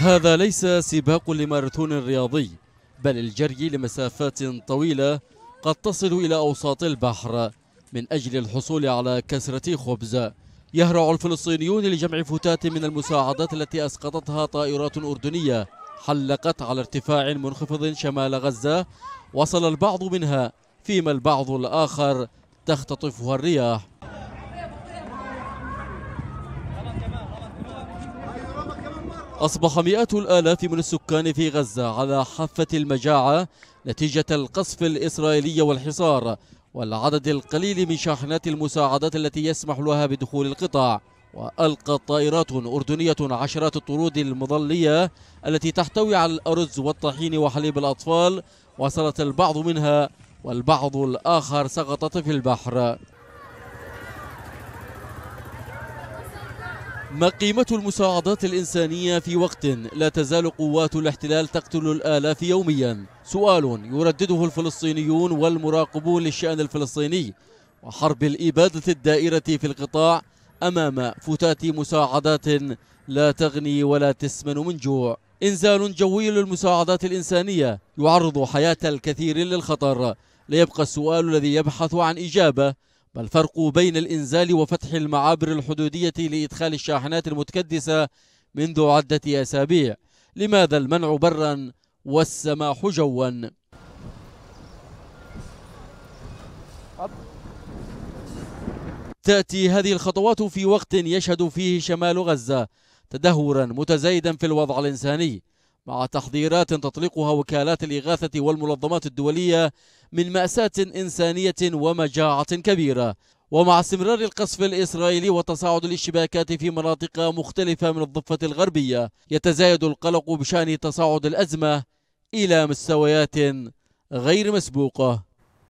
هذا ليس سباق لماراثون رياضي بل الجري لمسافات طويلة قد تصل إلى أوساط البحر من أجل الحصول على كسرة خبز يهرع الفلسطينيون لجمع فتات من المساعدات التي أسقطتها طائرات أردنية حلقت على ارتفاع منخفض شمال غزة وصل البعض منها فيما البعض الآخر تختطفها الرياح أصبح مئات الآلاف من السكان في غزة على حافة المجاعة نتيجة القصف الإسرائيلي والحصار والعدد القليل من شاحنات المساعدات التي يسمح لها بدخول القطاع وألقت طائرات أردنية عشرات الطرود المظلية التي تحتوي على الأرز والطحين وحليب الأطفال وصلت البعض منها والبعض الآخر سقطت في البحر ما قيمة المساعدات الإنسانية في وقت لا تزال قوات الاحتلال تقتل الآلاف يوميا سؤال يردده الفلسطينيون والمراقبون للشأن الفلسطيني وحرب الإبادة الدائرة في القطاع أمام فتات مساعدات لا تغني ولا تسمن من جوع إنزال جوي للمساعدات الإنسانية يعرض حياة الكثير للخطر ليبقى السؤال الذي يبحث عن إجابة فالفرق بين الإنزال وفتح المعابر الحدودية لإدخال الشاحنات المتكدسة منذ عدة أسابيع لماذا المنع برا والسماح جوا تأتي هذه الخطوات في وقت يشهد فيه شمال غزة تدهورا متزايدا في الوضع الإنساني مع تحضيرات تطلقها وكالات الإغاثة والمنظمات الدولية من مأساة إنسانية ومجاعة كبيرة ومع استمرار القصف الإسرائيلي وتصاعد الاشتباكات في مناطق مختلفة من الضفة الغربية يتزايد القلق بشأن تصاعد الأزمة إلى مستويات غير مسبوقة